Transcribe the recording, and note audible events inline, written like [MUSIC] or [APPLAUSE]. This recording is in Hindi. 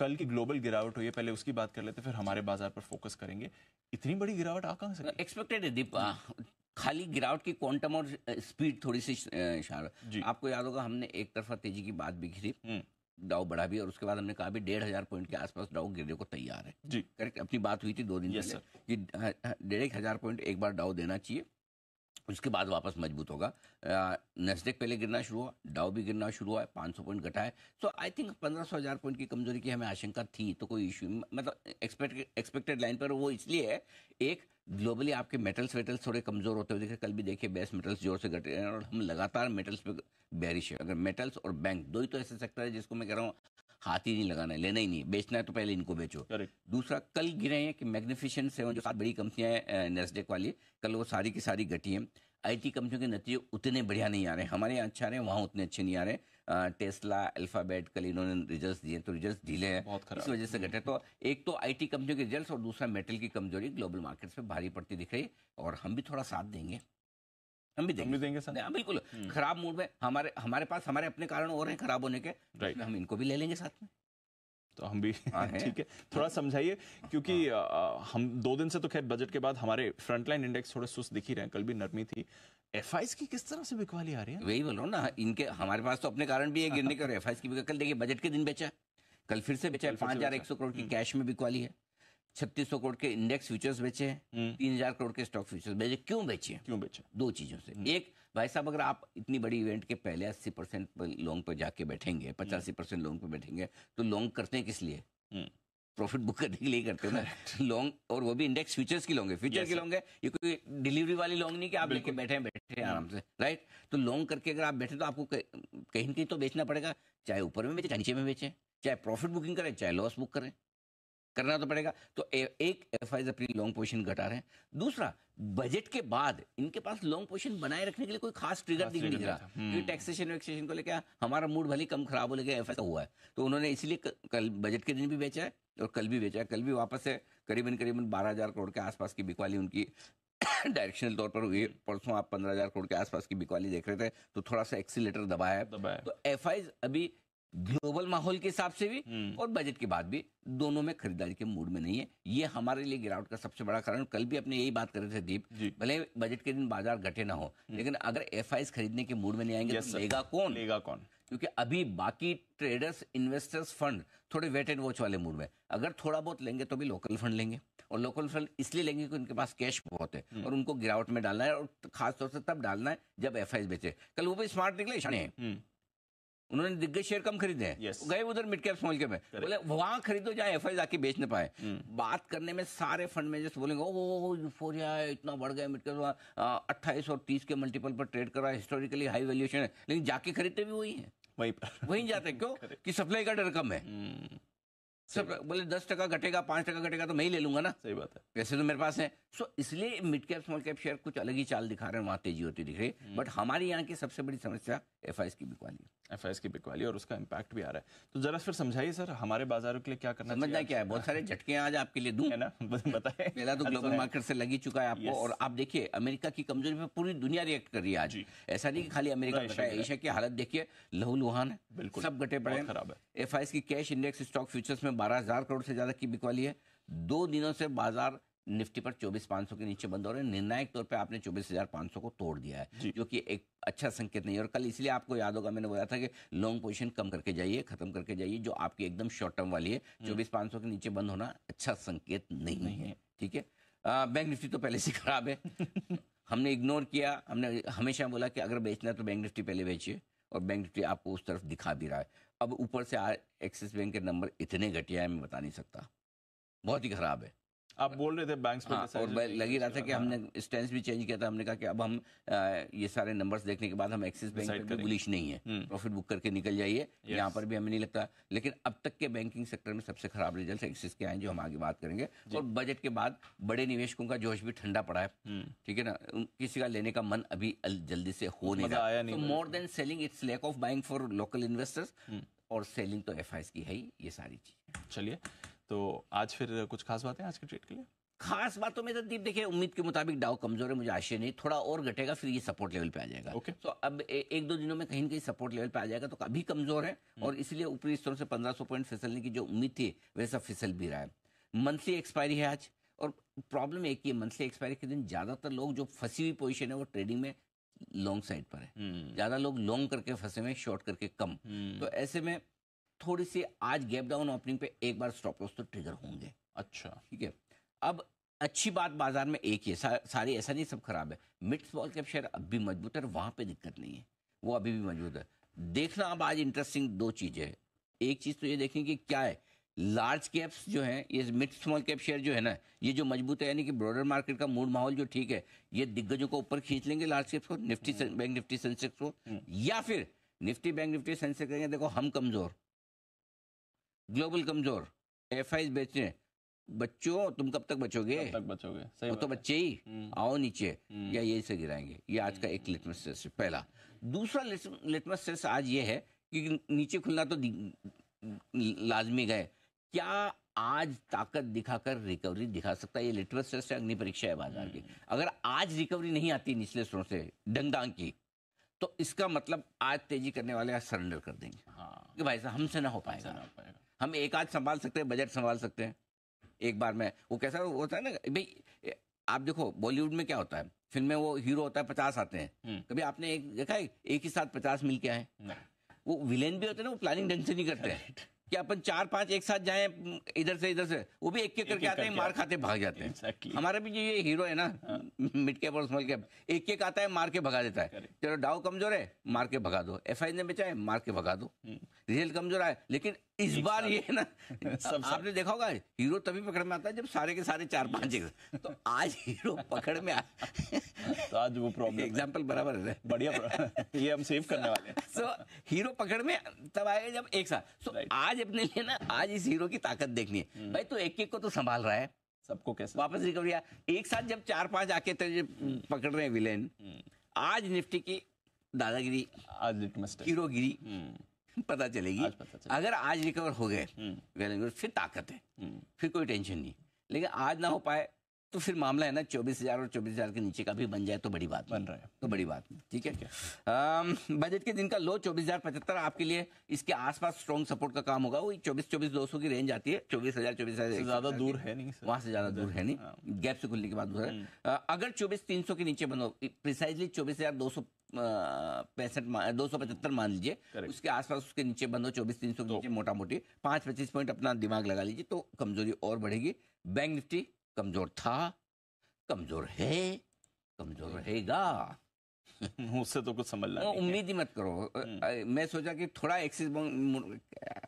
कल की ग्लोबल गिरावट हुई है पहले उसकी बात कर लेते फिर हमारे बाजार पर फोकस करेंगे इतनी बड़ी गिरावट आ कहाँ से एक्सपेक्टेड है दीप खाली गिरावट की क्वांटम और स्पीड थोड़ी सी शार्प आपको याद होगा हमने एक तरफा तेजी की बात भी घिरी डाउ हम्म। बढ़ा भी और उसके बाद हमने कहा भी डेढ़ हजार पॉइंट के आसपास डाउ गिरने को तैयार है जी करेक्ट अपनी बात हुई थी दो दिन yes, पहले कि डेढ़ हजार पॉइंट एक बार डाउ देना चाहिए उसके बाद वापस मजबूत होगा नेस्डेक पहले गिरना शुरू हुआ डाउ भी गिरना शुरू हुआ है पाँच सौ पॉइंट घटा है सो आई थिंक पंद्रह सौ हज़ार पॉइंट की कमजोरी की हमें आशंका थी तो कोई इशू मतलब एक्सपेक्टेड एक्सपेक्टेड लाइन पर वो इसलिए है एक ग्लोबली आपके मेटल्स वेटल्स थोड़े कमजोर होते हुए देखे कल भी देखिए बेस्ट मेटल्स जोर से घटे हैं और हम लगातार मेटल्स पे बैरिश है अगर मेटल्स और बैंक दो ही तो ऐसे सेक्टर है जिसको मैं कह रहा हूँ हाथ ही नहीं लगाना है लेना ही नहीं है बेचना है तो पहले इनको बेचो दूसरा कल गिरे हैं कि मैग्निफिशेंट सेवन जो सात बड़ी कंपनियां नेस्डेक वाली कल वो सारी की सारी घटी हैं आईटी कंपनियों के नतीजे उतने बढ़िया नहीं आ रहे हमारे यहाँ अच्छा रहे हैं वहाँ उतने अच्छे नहीं आ रहे हैं टेस्ला अल्फाबेट कल इन्होंने रिजल्ट दिए तो रिजल्ट ढीले हैं इस वजह से घटे तो एक तो आईटी कंपनियों के रिजल्ट और दूसरा मेटल की कमजोरी ग्लोबल मार्केट्स में भारी पड़ती दिख रही और हम भी थोड़ा साथ देंगे हम भी देंगे हम भी देंगे सर नहीं, बिल्कुल हम्म। खराब मूड में हमारे हमारे पास हमारे अपने कारण और हैं खराब होने के right. हम इनको भी ले लेंगे साथ में तो हम भी हाँ, [LAUGHS] ठीक है थोड़ा समझाइए क्योंकि आ, हाँ। हम दो दिन से तो खैर बजट के बाद हमारे फ्रंटलाइन इंडेक्स थोड़े सुस्त दिख ही रहे हैं कल भी नरमी थी एफ की किस तरह से बिकवाली आ रही है वही बोलो ना इनके हमारे पास तो अपने कारण भी हाँ, है गिरने का एफ की कल देखिए बजट के दिन बेचा कल फिर से बेचा है पाँच हजार एक सौ करोड़ की कैश हम्म। में बिकवाली है छत्तीस सौ करोड़ के इंडेक्स फ्यूचर्स बेचे हैं हम्म। तीन हजार करोड़ के स्टॉक फ्यूचर्स बेचे क्यों बेचे क्यों बेचे दो चीजों से हम्म। एक भाई साहब अगर आप इतनी बड़ी इवेंट के पहले अस्सी परसेंट पर लॉन्ग पर जाके बैठेंगे पचासी परसेंट लॉन्ग पर बैठेंगे तो लॉन्ग करते हैं किस लिए प्रॉफिट हम्म। बुक करने के लिए करते हैं ना लॉन्ग और वो भी इंडेक्स फ्यूचर्स की लॉन्ग है फ्यूचर की लॉन्ग है ये कोई डिलीवरी वाली लॉन्ग नहीं कि आप लेके बैठे बैठे आराम से राइट तो लॉन्ग करके अगर आप बैठे तो आपको कहीं कहीं तो बेचना पड़ेगा चाहे ऊपर में बेचे नीचे में बेचे चाहे प्रॉफिट बुकिंग करें चाहे लॉस बुक करें करना तो पड़ेगा तो ए, एक एफ अपनी लॉन्ग पोजिशन घटा रहे हैं दूसरा बजट के बाद इनके पास लॉन्ग पोजिशन बनाए रखने के लिए कोई खास ट्रिगर दिख नहीं रहा क्योंकि टैक्सेशन वैक्सेशन को लेकर हमारा मूड भले कम खराब हो लेकर एफ हुआ है तो उन्होंने इसलिए कल बजट के दिन भी बेचा है और कल भी बेचा है कल भी वापस है करीबन करीबन बारह करोड़ के आसपास की बिकवाली उनकी डायरेक्शनल [COUGHS] तौर पर हुई परसों आप पंद्रह हजार करोड़ के आसपास की बिकवाली देख रहे थे तो थोड़ा सा एक्सीटर दबाया, दबाया। तो एफ अभी ग्लोबल माहौल के हिसाब से भी हम्म। और बजट के बाद भी दोनों में खरीदारी के मूड में नहीं है ये हमारे लिए गिरावट का सबसे बड़ा कारण कल भी अपने यही बात कर रहे थे दीप भले बजट के दिन बाजार घटे ना हो हम्म। लेकिन अगर एफ खरीदने के मूड में नहीं आएंगे तो लेगा कौन लेगा कौन क्योंकि अभी बाकी ट्रेडर्स इन्वेस्टर्स फंड थोड़े वेट एंड वॉच वाले मूड में अगर थोड़ा बहुत लेंगे तो भी लोकल फंड लेंगे और लोकल फंड इसलिए लेंगे क्योंकि उनके पास कैश बहुत है हम्म। और उनको गिरावट में डालना है और खासतौर से तब डालना है जब एफ बेचे कल वो भी स्मार्ट निकले उन्होंने दिग्गज शेयर कम खरीदे हैं yes. गए उधर मिड कैप स्मॉल कैप में बोले वहां खरीदो जाए एफ आई बेच बेचने पाए hmm. बात करने में सारे फंड मैनेजर्स बोलेंगे ओ यूफोरिया है इतना बढ़ गया मिड कैप अट्ठाईस और तीस के मल्टीपल पर ट्रेड करा हिस्टोरिकली हाई वैल्यूएशन है लेकिन जाके खरीदते भी वही है वही वही जाते क्यों कि सप्लाई का डर कम है hmm. सब बोले दस टका घटेगा पांच टका घटेगा तो मैं ही ले लूंगा ना सही बात है पैसे तो मेरे पास है सो so, इसलिए mid cap small cap share कुछ अलग ही चाल दिखा रहे हैं वहां तेजी होती दिख रही है बट hmm. हमारे यहाँ की सबसे बड़ी समस्या एफ की बिकवाली है एफ की बिकवाली और उसका इम्पैक्ट भी आ रहा है तो जरा फिर समझाइए सर हमारे बाजारों के लिए क्या करना समझना क्या है बहुत सारे झटके आज आपके लिए दूं है ना [LAUGHS] बताए पहला तो ग्लोबल मार्केट से लगी चुका है आपको और आप देखिए अमेरिका की कमजोरी पर पूरी दुनिया रिएक्ट कर रही है आज ऐसा नहीं कि खाली अमेरिका एशिया की हालत देखिए लहू लुहान है बिल्कुल सब गटे पड़े खराब है एफ की कैश इंडेक्स स्टॉक फ्यूचर्स में बारह करोड़ से ज्यादा की बिकवाली है दो दिनों से बाजार निफ्टी पर चौबीस पाँच सौ के नीचे बंद हो रहे हैं निर्णायक तौर पे आपने चौबीस हजार पाँच सौ को तोड़ दिया है जो कि एक अच्छा संकेत नहीं है और कल इसलिए आपको याद होगा मैंने बोला था कि लॉन्ग पोजीशन कम करके जाइए खत्म करके जाइए जो आपकी एकदम शॉर्ट टर्म वाली है हम्म। चौबीस पाँच सौ के नीचे बंद होना अच्छा संकेत नहीं, नहीं है ठीक है बैंक निफ्टी तो पहले से खराब है [LAUGHS] हमने इग्नोर किया हमने हमेशा बोला कि अगर बेचना है तो बैंक निफ्टी पहले बेचिए और बैंक निफ्टी आपको उस तरफ दिखा भी रहा है अब ऊपर से एक्सिस बैंक के नंबर इतने घटिया है मैं बता नहीं सकता बहुत ही खराब है आप बोल रहे थे बैंक्स पे हाँ, और लगी रहा था कि हमने स्टैंड भी चेंज किया था हमने कहा कि अब हम ये सारे नंबर्स देखने के बाद हम एक्सिस बैंक पे बुलिश नहीं है प्रॉफिट बुक करके निकल जाइए यहाँ पर भी हमें नहीं लगता लेकिन अब तक के बैंकिंग सेक्टर में सबसे खराब रिजल्ट एक्सिस के आए जो हम आगे बात करेंगे और बजट के बाद बड़े निवेशकों का जोश भी ठंडा पड़ा है हम्म। ठीक है ना किसी का लेने का मन अभी जल्दी से हो नहीं रहा है more than selling it's lack of buying for local investors और सेलिंग तो एफ की है ही ये सारी चीज चलिए तो आज फिर कुछ खास बातें आज के ट्रेड के लिए खास बातों में तो दीप देखिए उम्मीद के मुताबिक डाउ कमजोर है मुझे आशय नहीं थोड़ा और घटेगा फिर ये सपोर्ट लेवल पे आ जाएगा ओके okay. तो अब ए, एक दो दिनों में कहीं कहीं सपोर्ट लेवल पे आ जाएगा तो अभी कमजोर है hmm. और इसलिए ऊपरी स्तरों से 1500 पॉइंट फिसलने की जो उम्मीद थी वैसा फिसल भी रहा है मंथली एक्सपायरी है आज और प्रॉब्लम एक ही है मंथली एक्सपायरी के दिन ज्यादातर लोग जो फंसी हुई पोजिशन है वो ट्रेडिंग में लॉन्ग साइड पर है hmm. ज्यादा लोग लॉन्ग करके फंसे हुए शॉर्ट करके कम hmm. तो ऐसे में थोड़े से आज गैप डाउन ओपनिंग पे एक बार स्टॉप लॉस तो ट्रिगर होंगे अच्छा ठीक है अब अच्छी बात बाजार में एक ही है सा, सारी ऐसा नहीं सब खराब है मिड स्मॉल कैप शेयर अब भी मजबूत है वहाँ पर दिक्कत नहीं है वो अभी भी मजबूत है देखना अब आज इंटरेस्टिंग दो चीज़ें है एक चीज़ तो ये देखें कि क्या है लार्ज कैप्स जो है ये मिड स्मॉल कैप शेयर जो है ना ये जो मजबूत है यानी कि ब्रॉडर मार्केट का मूड माहौल जो ठीक है ये दिग्गजों को ऊपर खींच लेंगे लार्ज कैप्स को निफ्टी बैंक निफ्टी सेंसेक्स को हम्म। या फिर निफ्टी बैंक निफ्टी सेंसेक्स करेंगे देखो हम कमज़ोर ग्लोबल कमजोर एफ आई बेचने बच्चों तुम कब तक बचोगे कब तक बचोगे सही वो तो बच्चे ही हम्म। आओ नीचे हम्म। या ये से गिराएंगे ये आज का एक लिटमस हम्म। टेस्ट है पहला दूसरा लिटमस टेस्ट आज ये है कि नीचे खुलना तो लाजमी गए क्या आज ताकत दिखाकर रिकवरी दिखा सकता है ये लिटमस टेस्ट अग्नि परीक्षा है बाजार की अगर आज रिकवरी नहीं आती निचले स्रोत से डंगडांग की तो इसका मतलब आज तेजी करने वाले आज सरेंडर कर देंगे हाँ। कि भाई साहब हमसे ना हो पाएगा हम एक आध संभाल सकते हैं बजट संभाल सकते हैं एक बार में वो कैसा होता है ना भाई आप देखो बॉलीवुड में क्या होता है फिल्म में वो हीरो होता है पचास आते हैं हम्म। कभी आपने एक देखा है एक ही साथ पचास मिल के आए वो विलेन भी होते हैं ना वो प्लानिंग ढंग से नहीं करते हैं कि अपन चार पांच एक साथ जाए इधर से इधर से वो भी एक एक करके आते हैं मार खाते भाग जाते हैं हमारा भी जो ये हीरो है ना हाँ। मिड कैप और एक एक आता है मार के भगा देता है चलो डाव कमजोर है मार के भगा दो एफ ने बेचा है मार के भगा दो हम्म। रिजल्ट कमजोर आए लेकिन इस बार ये ना [LAUGHS] सब आपने देखा होगा हीरो तभी पकड़ में आता है जब सारे के सारे चार पांच एक तो आज हीरो पकड़ में आ तो आज वो प्रॉब्लम एग्जांपल बराबर है बढ़िया [LAUGHS] ये हम सेव करने वाले हैं सो हीरो पकड़ में तब आएगा जब एक साथ सो आज अपने लिए ना आज इस हीरो की ताकत देखनी है हम्म। भाई तो एक एक को तो संभाल रहा है सबको कैसे वापस रिकवरी आ एक साथ जब चार पांच आके तेरे पकड़ रहे हैं विलेन हम्म। आज निफ्टी की दादागिरी आज हीरोगिरी हम्म। पता चलेगी आज पता अगर आज रिकवर हो गए वेल एंड गुड फिर ताकत है हम्म। फिर कोई टेंशन नहीं लेकिन आज ना हो पाए तो फिर मामला है ना चौबीस हजार और चौबीस हजार के नीचे का भी बन जाए तो बड़ी बात बन रहा है तो बड़ी बात ठीक है बजट के दिन का लो चौबीस हजार पचहत्तर आपके लिए इसके आसपास स्ट्रॉन्ग सपोर्ट का काम होगा वही चौबीस चौबीस दो सौ की रेंज आती है चौबीस हजार चौबीस हजार ज्यादा दूर है नहीं वहां से ज्यादा दूर है नहीं गैप हाँ। से खुलने के बाद हम्म। अगर चौबीस तीन सौ के नीचे बनो प्रिसाइजली चौबीस हजार दो सौ पैंसठ दो सौ पचहत्तर मान लीजिए उसके आसपास उसके नीचे बनो चौबीस तीन सौ तो मोटा मोटी पांच पच्चीस पॉइंट अपना दिमाग लगा लीजिए तो कमजोरी और बढ़ेगी बैंक निफ्टी कमजोर था कमजोर है कमजोर हम्म। रहेगा उससे तो कुछ समझ उम्मीद ही मत करो हम्म। मैं सोचा कि थोड़ा एक्सिस